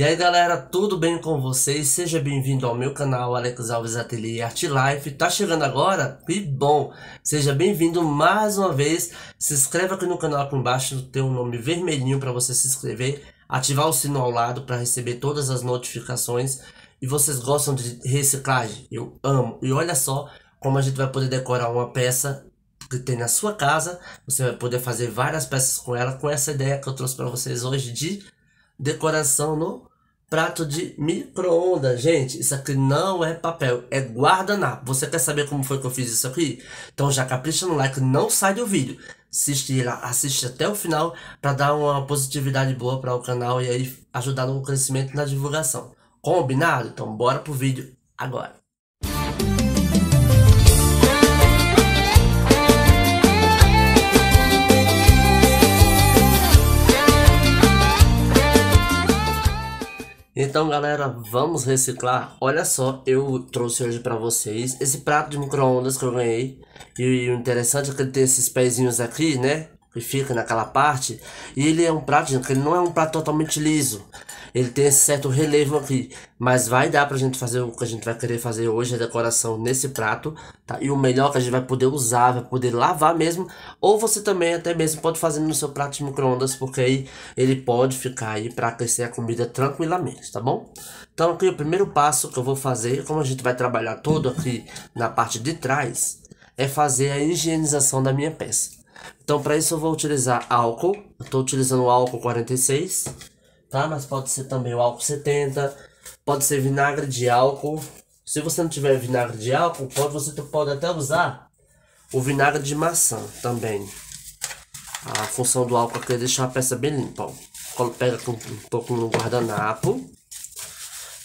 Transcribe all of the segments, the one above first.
E aí galera, tudo bem com vocês? Seja bem-vindo ao meu canal Alex Alves Ateliê Art Life. Tá chegando agora? Que bom! Seja bem-vindo mais uma vez. Se inscreva aqui no canal aqui embaixo, tem um nome vermelhinho para você se inscrever. Ativar o sino ao lado para receber todas as notificações. E vocês gostam de reciclagem? Eu amo! E olha só como a gente vai poder decorar uma peça que tem na sua casa. Você vai poder fazer várias peças com ela, com essa ideia que eu trouxe para vocês hoje de decoração no prato de micro-ondas. Gente, isso aqui não é papel, é guardanapo. Você quer saber como foi que eu fiz isso aqui? Então já capricha no like, não sai do vídeo. Assiste, assiste até o final para dar uma positividade boa para o canal e aí ajudar no crescimento e na divulgação. Combinado? Então bora pro vídeo agora. Então, galera, vamos reciclar. Olha só, eu trouxe hoje para vocês esse prato de micro-ondas que eu ganhei. E o interessante é que ele tem esses pezinhos aqui, né? Que fica naquela parte. E ele é um prato, gente, ele não é um prato totalmente liso ele tem esse certo relevo aqui. Mas vai dar pra gente fazer o que a gente vai querer fazer hoje, a decoração nesse prato, tá? E o melhor que a gente vai poder usar, vai poder lavar mesmo. Ou você também até mesmo pode fazer no seu prato de micro-ondas, porque aí ele pode ficar aí pra aquecer a comida tranquilamente, tá bom? Então aqui o primeiro passo que eu vou fazer, como a gente vai trabalhar todo aqui na parte de trás, é fazer a higienização da minha peça. Então, para isso eu vou utilizar álcool. Estou utilizando o álcool 46 tá? Mas pode ser também o álcool 70, pode ser vinagre de álcool. Se você não tiver vinagre de álcool, pode, você pode até usar o vinagre de maçã também. A função do álcool aqui é deixar a peça bem limpa. Ó. Pega com um pouco no guardanapo.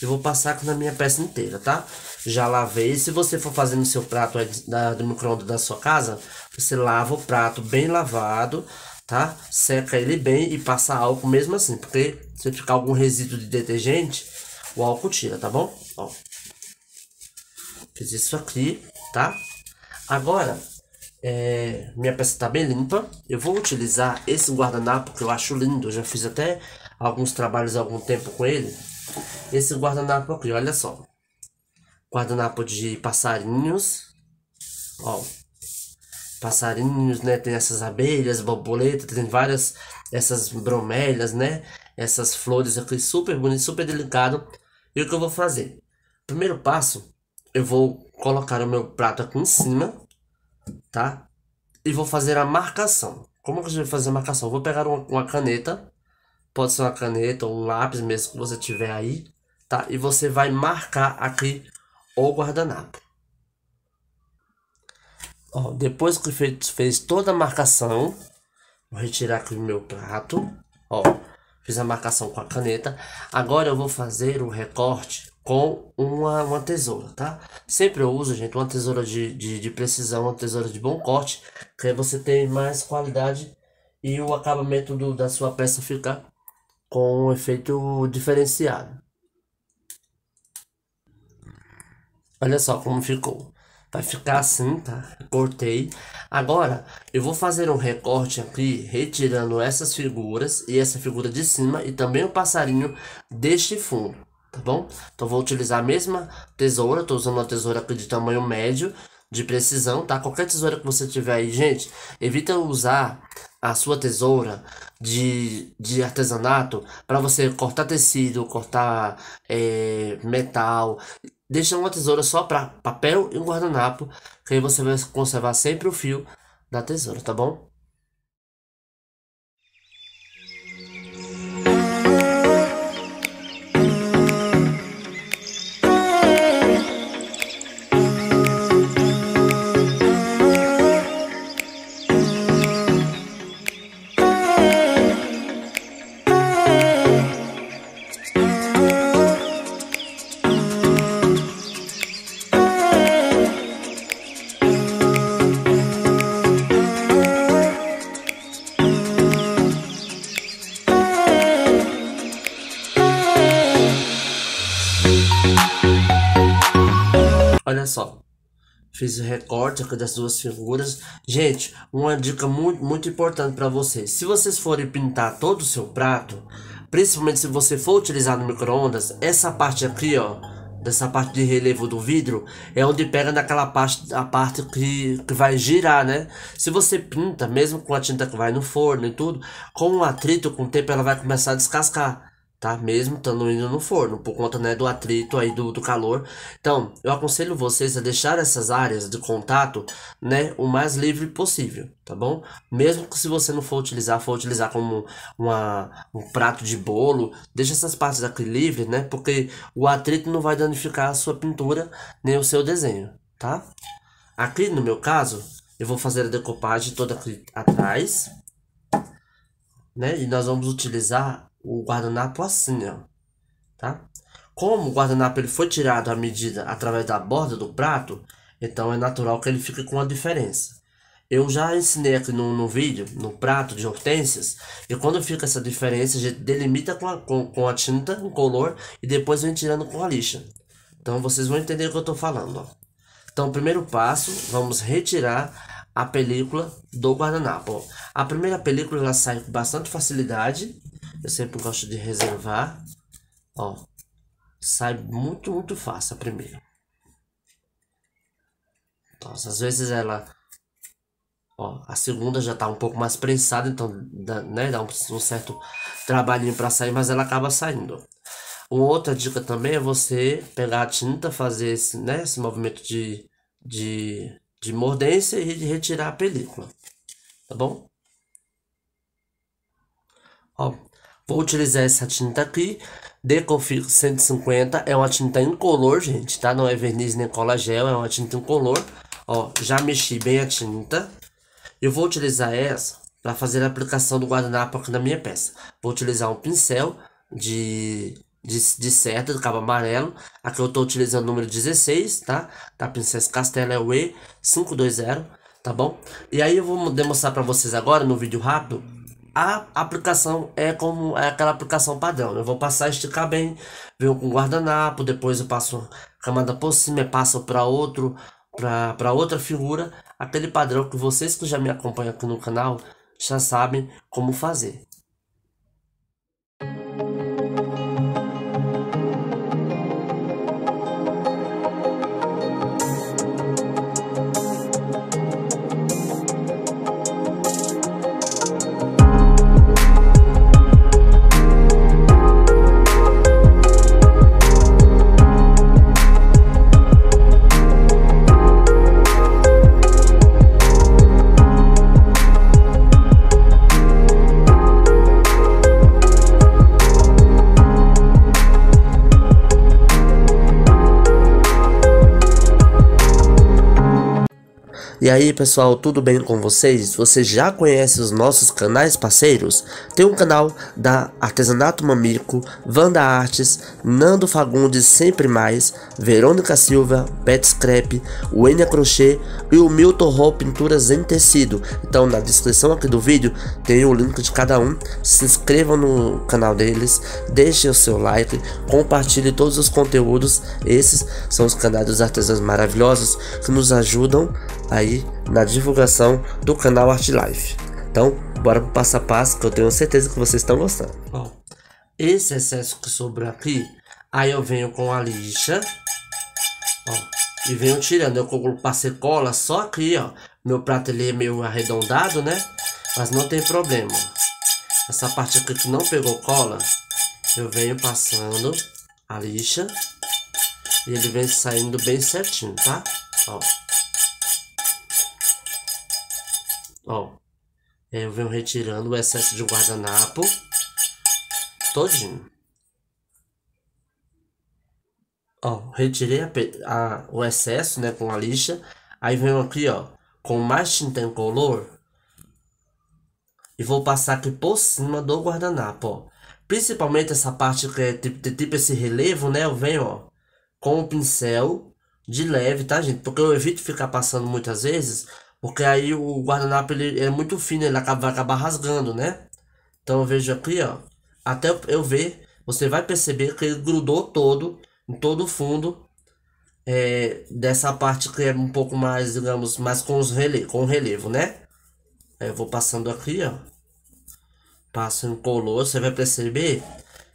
E vou passar aqui na minha peça inteira, tá? Já lavei. Se você for fazer no seu prato da, do micro-ondas da sua casa, você lava o prato bem lavado tá? Seca ele bem e passa álcool mesmo assim, porque se ficar algum resíduo de detergente, o álcool tira, tá bom? Ó. Fiz isso aqui, tá? Agora, é, minha peça tá bem limpa. Eu vou utilizar esse guardanapo que eu acho lindo. Eu já fiz até alguns trabalhos há algum tempo com ele. Esse guardanapo aqui, olha só. Guardanapo de passarinhos. Ó, passarinhos, né? Tem essas abelhas, borboletas, tem várias essas bromélias, né? Essas flores aqui super bonito, super delicado. E o que eu vou fazer? Primeiro passo, eu vou colocar o meu prato aqui em cima, tá? E vou fazer a marcação. Como que eu vou fazer a marcação? Eu vou pegar uma, uma caneta, pode ser uma caneta ou um lápis mesmo que você tiver aí, tá? E você vai marcar aqui o guardanapo. Ó, depois que fez, fez toda a marcação, vou retirar aqui o meu prato. Ó, fiz a marcação com a caneta. Agora eu vou fazer o recorte com uma, uma tesoura, tá? Sempre eu uso, gente, uma tesoura de, de, de precisão, uma tesoura de bom corte, que aí você tem mais qualidade e o acabamento do, da sua peça ficar com um efeito diferenciado. Olha só como ficou. Vai ficar assim, tá? Cortei. Agora, eu vou fazer um recorte aqui, retirando essas figuras e essa figura de cima e também o passarinho deste fundo, tá bom? Então, vou utilizar a mesma tesoura, tô usando uma tesoura aqui de tamanho médio, de precisão, tá? Qualquer tesoura que você tiver aí, gente, evita usar a sua tesoura de, de artesanato para você cortar tecido, cortar é, metal, Deixa uma tesoura só para papel e um guardanapo, que aí você vai conservar sempre o fio da tesoura, tá bom? Fiz recorte aqui das duas figuras. Gente, uma dica muito, muito importante para vocês. Se vocês forem pintar todo o seu prato, principalmente se você for utilizar no micro-ondas, essa parte aqui, ó, dessa parte de relevo do vidro, é onde pega naquela parte, a parte que, que vai girar, né? Se você pinta, mesmo com a tinta que vai no forno e tudo, com o atrito, com o tempo, ela vai começar a descascar tá? Mesmo estando indo no forno, por conta né, do atrito aí do, do calor. Então, eu aconselho vocês a deixar essas áreas de contato, né, o mais livre possível, tá bom? Mesmo que se você não for utilizar, for utilizar como uma, um prato de bolo, deixa essas partes aqui livre, né? Porque o atrito não vai danificar a sua pintura nem o seu desenho, tá? Aqui no meu caso, eu vou fazer a decopagem toda aqui atrás, né? E nós vamos utilizar o guardanapo assim, ó, tá? Como o guardanapo ele foi tirado à medida através da borda do prato, então é natural que ele fique com a diferença. Eu já ensinei aqui no, no vídeo, no prato de hortênsias, e quando fica essa diferença, a gente delimita com a, com, com a tinta, com color, e depois vem tirando com a lixa. Então vocês vão entender o que eu estou falando. Ó. Então, primeiro passo, vamos retirar a película do guardanapo. Ó. A primeira película ela sai com bastante facilidade, eu sempre gosto de reservar. Ó, sai muito, muito fácil a primeira. Nossa, às vezes ela... Ó, a segunda já tá um pouco mais prensada, então dá, né, dá um, um certo trabalhinho para sair, mas ela acaba saindo. Uma outra dica também é você pegar a tinta, fazer esse, né, esse movimento de, de, de mordência e de retirar a película, tá bom? Ó, Vou utilizar essa tinta aqui. Deconfig 150. É uma tinta incolor, gente, tá? Não é verniz nem cola gel, é uma tinta incolor. Ó, já mexi bem a tinta. Eu vou utilizar essa para fazer a aplicação do guardanapo aqui na minha peça. Vou utilizar um pincel de, de, de seta, de cabo amarelo. Aqui eu estou utilizando o número 16, tá? Da Princesa Castela é o E520, tá bom? E aí eu vou demonstrar para vocês agora, no vídeo rápido, a aplicação é como é aquela aplicação padrão. Né? Eu vou passar, esticar bem, ver com guardanapo, depois eu passo camada por cima, passo para outro, para outra figura, aquele padrão que vocês que já me acompanham aqui no canal já sabem como fazer. E aí pessoal, tudo bem com vocês? Você já conhece os nossos canais parceiros? Tem um canal da Artesanato Mamico, Vanda Artes, Nando Fagundes Sempre Mais, Verônica Silva, Pet Scrap, Wenya Crochê e o Milton Hall Pinturas em Tecido. Então na descrição aqui do vídeo tem o link de cada um, se inscrevam no canal deles, deixem o seu like, compartilhe todos os conteúdos, esses são os canais dos artesãos maravilhosos que nos ajudam aí na divulgação do canal Art Life. Então, bora pro passo a passo que eu tenho certeza que vocês estão gostando. Bom, esse excesso que sobrou aqui, aí eu venho com a lixa, ó, e venho tirando. Eu passei cola só aqui, ó. Meu prato ele é meio arredondado, né? Mas não tem problema. Essa parte aqui que não pegou cola, eu venho passando a lixa e ele vem saindo bem certinho, tá? Ó. Ó, eu venho retirando o excesso de guardanapo todinho. Ó, retirei a, a, o excesso, né, com a lixa. Aí venho aqui, ó, com mais tinta color E vou passar aqui por cima do guardanapo, ó. Principalmente essa parte que é tipo, tipo esse relevo, né, eu venho, ó, com o pincel de leve, tá, gente? Porque eu evito ficar passando muitas vezes porque aí o guardanapo ele é muito fino, ele acaba, vai acabar rasgando, né? Então eu vejo aqui, ó. Até eu ver, você vai perceber que ele grudou todo, em todo o fundo. É, dessa parte que é um pouco mais, digamos, mais com, os rele com relevo, né? Aí eu vou passando aqui, ó. Passo em color, você vai perceber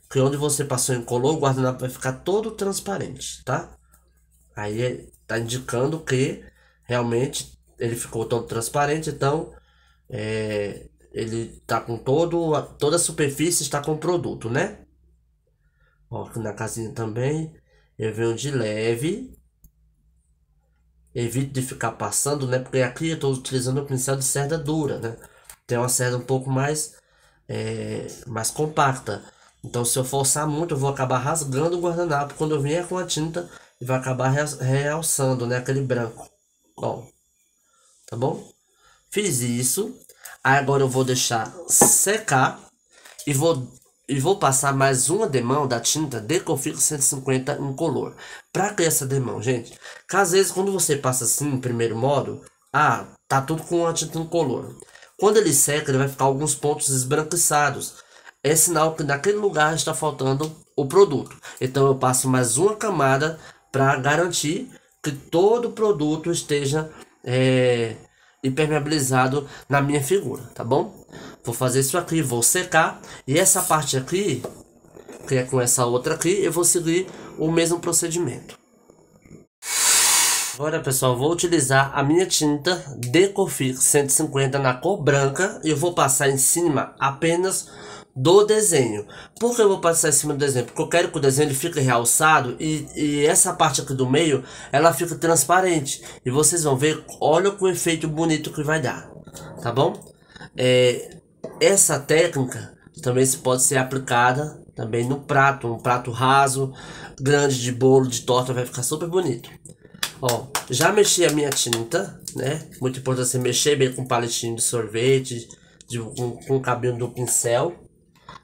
que onde você passou em color, o guardanapo vai ficar todo transparente, tá? Aí é, tá indicando que realmente ele ficou todo transparente, então é, ele tá com todo, toda a superfície está com produto, né? Ó, aqui na casinha também, eu venho de leve, evito de ficar passando, né? Porque aqui eu estou utilizando o pincel de cerda dura, né? Tem uma cerda um pouco mais, é, mais compacta. Então, se eu forçar muito, eu vou acabar rasgando o guardanapo. Quando eu vier com a tinta, e vai acabar realçando, né? Aquele branco. Ó tá bom? Fiz isso. Agora eu vou deixar secar e vou e vou passar mais uma demão da tinta Deconfix 150 color. Pra que essa demão, gente? Que às vezes quando você passa assim em primeiro modo, ah, tá tudo com a tinta em color Quando ele seca, ele vai ficar alguns pontos esbranquiçados. É sinal que naquele lugar está faltando o produto. Então eu passo mais uma camada para garantir que todo o produto esteja é, impermeabilizado na minha figura, tá bom? Vou fazer isso aqui, vou secar e essa parte aqui, que é com essa outra aqui, eu vou seguir o mesmo procedimento. Agora pessoal, vou utilizar a minha tinta Decofix 150 na cor branca e eu vou passar em cima apenas do desenho. Por que eu vou passar em cima do desenho? Porque eu quero que o desenho ele fique realçado e, e essa parte aqui do meio ela fica transparente. E vocês vão ver, olha o efeito bonito que vai dar, tá bom? É, essa técnica também se pode ser aplicada também no prato, um prato raso, grande de bolo, de torta, vai ficar super bonito. Ó, já mexi a minha tinta, né? Muito importante você mexer bem com paletinho de sorvete, de, com, com o cabinho do pincel.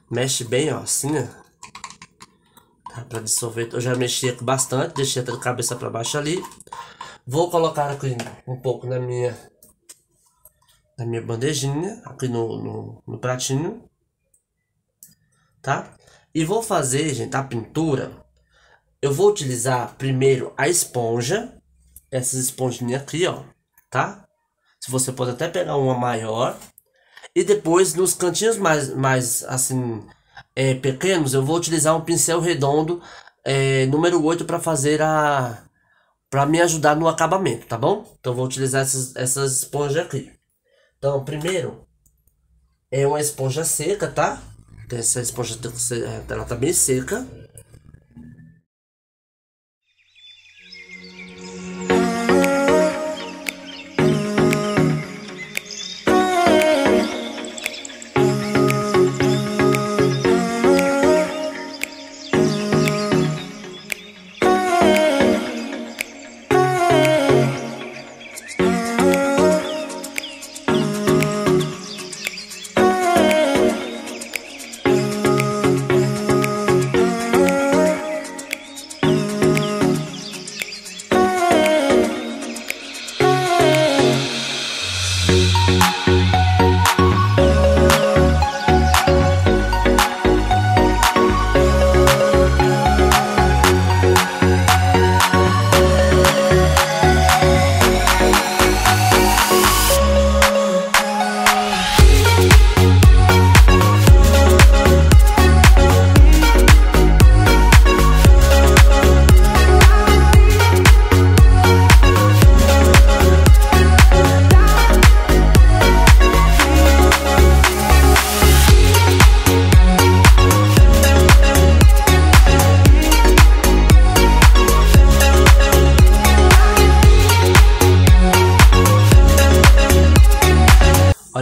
Mexe bem, ó, assim, ó. Tá, pra dissolver. Eu já mexi bastante, deixei a cabeça pra baixo ali. Vou colocar aqui um pouco na minha na minha bandejinha, aqui no, no, no pratinho, tá? E vou fazer, gente, a pintura. Eu vou utilizar primeiro a esponja, essas esponjinhas aqui, ó, tá? Se você pode até pegar uma maior, e depois, nos cantinhos mais, mais assim, é, pequenos, eu vou utilizar um pincel redondo é, número 8 para fazer a... para me ajudar no acabamento, tá bom? Então, vou utilizar essas, essas esponjas aqui. Então, primeiro, é uma esponja seca, tá? Essa esponja é, ela tá bem seca.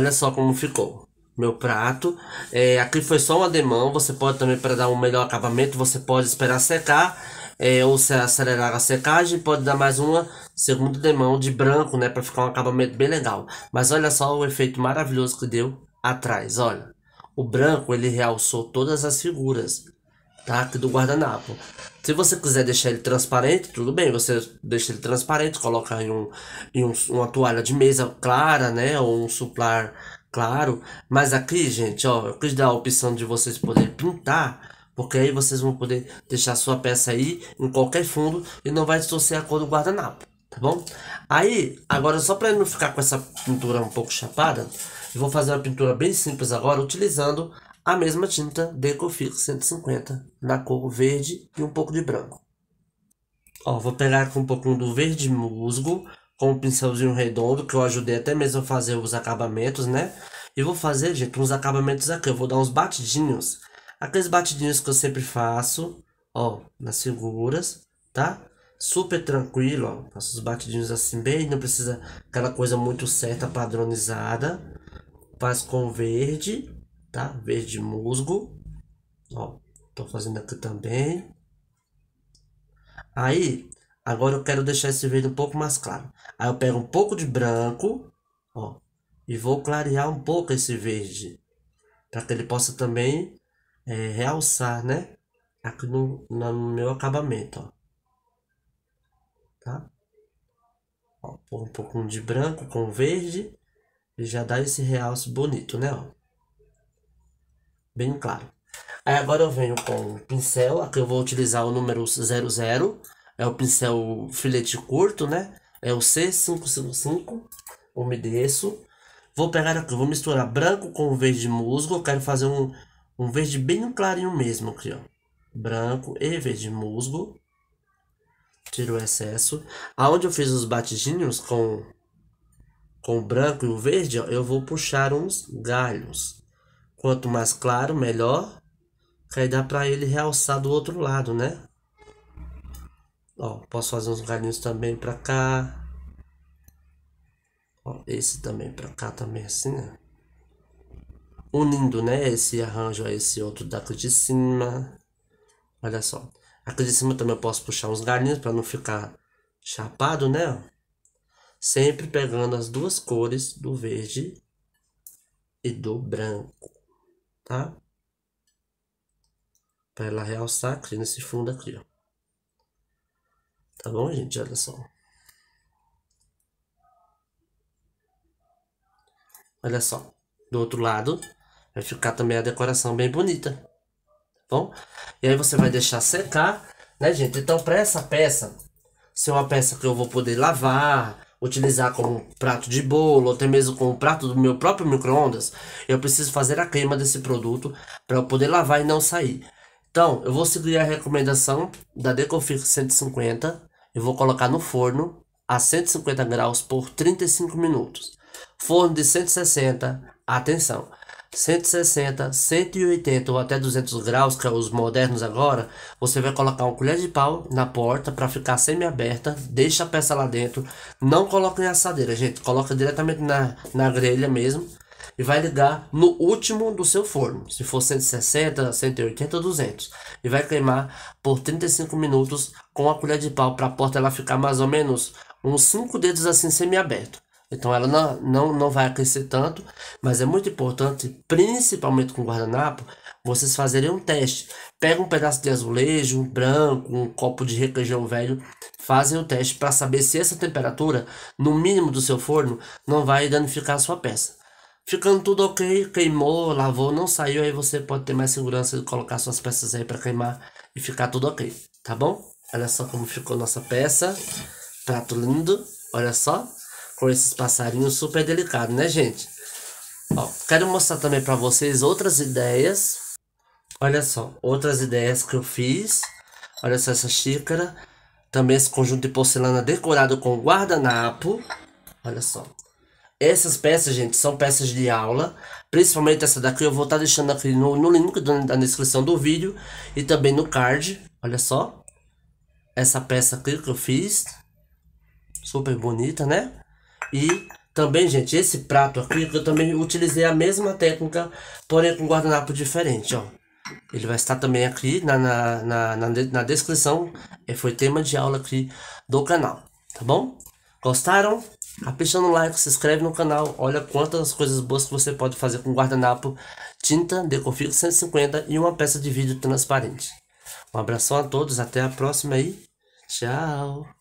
Olha só como ficou meu prato. É, aqui foi só um ademão, você pode também para dar um melhor acabamento, você pode esperar secar é, ou se acelerar a secagem, pode dar mais uma segunda demão de branco, né, para ficar um acabamento bem legal. Mas olha só o efeito maravilhoso que deu atrás, olha. O branco ele realçou todas as figuras data tá? do guardanapo. Se você quiser deixar ele transparente, tudo bem, você deixa ele transparente, coloca em, um, em um, uma toalha de mesa clara, né? Ou um suplar claro. Mas aqui, gente, ó, eu quis dar a opção de vocês poderem pintar. Porque aí vocês vão poder deixar sua peça aí em qualquer fundo e não vai distorcer a cor do guardanapo, tá bom? Aí, agora só para não ficar com essa pintura um pouco chapada, eu vou fazer uma pintura bem simples agora, utilizando a mesma tinta Decofix 150 na cor verde e um pouco de branco. Ó, vou pegar com um pouquinho do verde musgo, com um pincelzinho redondo, que eu ajudei até mesmo a fazer os acabamentos, né? E vou fazer, gente, uns acabamentos aqui. Eu vou dar uns batidinhos. Aqueles batidinhos que eu sempre faço, ó, nas figuras, tá? Super tranquilo, ó. Faço os batidinhos assim bem, não precisa aquela coisa muito certa, padronizada. Faz com verde tá? Verde musgo, ó, tô fazendo aqui também. Aí, agora eu quero deixar esse verde um pouco mais claro. Aí eu pego um pouco de branco, ó, e vou clarear um pouco esse verde, para que ele possa também é, realçar, né? Aqui no, no meu acabamento, ó. Tá? Ó, pôr um pouquinho de branco com verde e já dá esse realce bonito, né? Ó bem claro. Aí agora eu venho com o pincel, aqui eu vou utilizar o número 00, é o pincel filete curto, né? É o C555, umedeço. Vou pegar aqui, vou misturar branco com verde musgo, eu quero fazer um, um verde bem clarinho mesmo aqui, ó. Branco e verde musgo. Tiro o excesso. Aonde eu fiz os batidinhos com, com o branco e o verde, ó, eu vou puxar uns galhos. Quanto mais claro, melhor. Que aí dá pra ele realçar do outro lado, né? Ó, posso fazer uns galinhos também pra cá. Ó, esse também pra cá também, assim, né? Unindo, né, esse arranjo a esse outro daqui de cima. Olha só. Aqui de cima também eu posso puxar uns galinhos para não ficar chapado, né? Sempre pegando as duas cores do verde e do branco tá? Para ela realçar aqui nesse fundo aqui, ó. Tá bom, gente? Olha só. Olha só. Do outro lado, vai ficar também a decoração bem bonita. Tá bom? E aí você vai deixar secar, né, gente? Então, para essa peça, se é uma peça que eu vou poder lavar, utilizar como prato de bolo, ou até mesmo como prato do meu próprio micro-ondas, eu preciso fazer a queima desse produto para eu poder lavar e não sair. Então, eu vou seguir a recomendação da Decofix 150 e vou colocar no forno a 150 graus por 35 minutos. Forno de 160, atenção, 160, 180 ou até 200 graus, que é os modernos agora, você vai colocar uma colher de pau na porta para ficar semi-aberta, deixa a peça lá dentro, não coloca em assadeira, gente, coloca diretamente na, na grelha mesmo e vai ligar no último do seu forno, se for 160, 180, 200, e vai queimar por 35 minutos com a colher de pau para a porta ela ficar mais ou menos uns 5 dedos assim semi-aberto. Então ela não, não, não vai aquecer tanto, mas é muito importante, principalmente com guardanapo, vocês fazerem um teste. Pega um pedaço de azulejo, um branco, um copo de requeijão velho, fazem o teste para saber se essa temperatura, no mínimo do seu forno, não vai danificar a sua peça. Ficando tudo ok, queimou, lavou, não saiu, aí você pode ter mais segurança de colocar suas peças aí para queimar e ficar tudo ok, tá bom? Olha só como ficou nossa peça, prato lindo, olha só com esses passarinhos super delicado, né, gente? Ó, quero mostrar também para vocês outras ideias. Olha só, outras ideias que eu fiz. Olha só essa xícara. Também esse conjunto de porcelana decorado com guardanapo. Olha só. Essas peças, gente, são peças de aula. Principalmente essa daqui, eu vou estar tá deixando aqui no, no link do, da descrição do vídeo. E também no card. Olha só. Essa peça aqui que eu fiz. Super bonita, né? E também, gente, esse prato aqui, eu também utilizei a mesma técnica, porém com guardanapo diferente, ó. Ele vai estar também aqui na, na, na, na, na descrição, foi tema de aula aqui do canal, tá bom? Gostaram? Capricha no like, se inscreve no canal, olha quantas coisas boas que você pode fazer com guardanapo, tinta, deconfig 150 e uma peça de vídeo transparente. Um abração a todos, até a próxima aí. Tchau!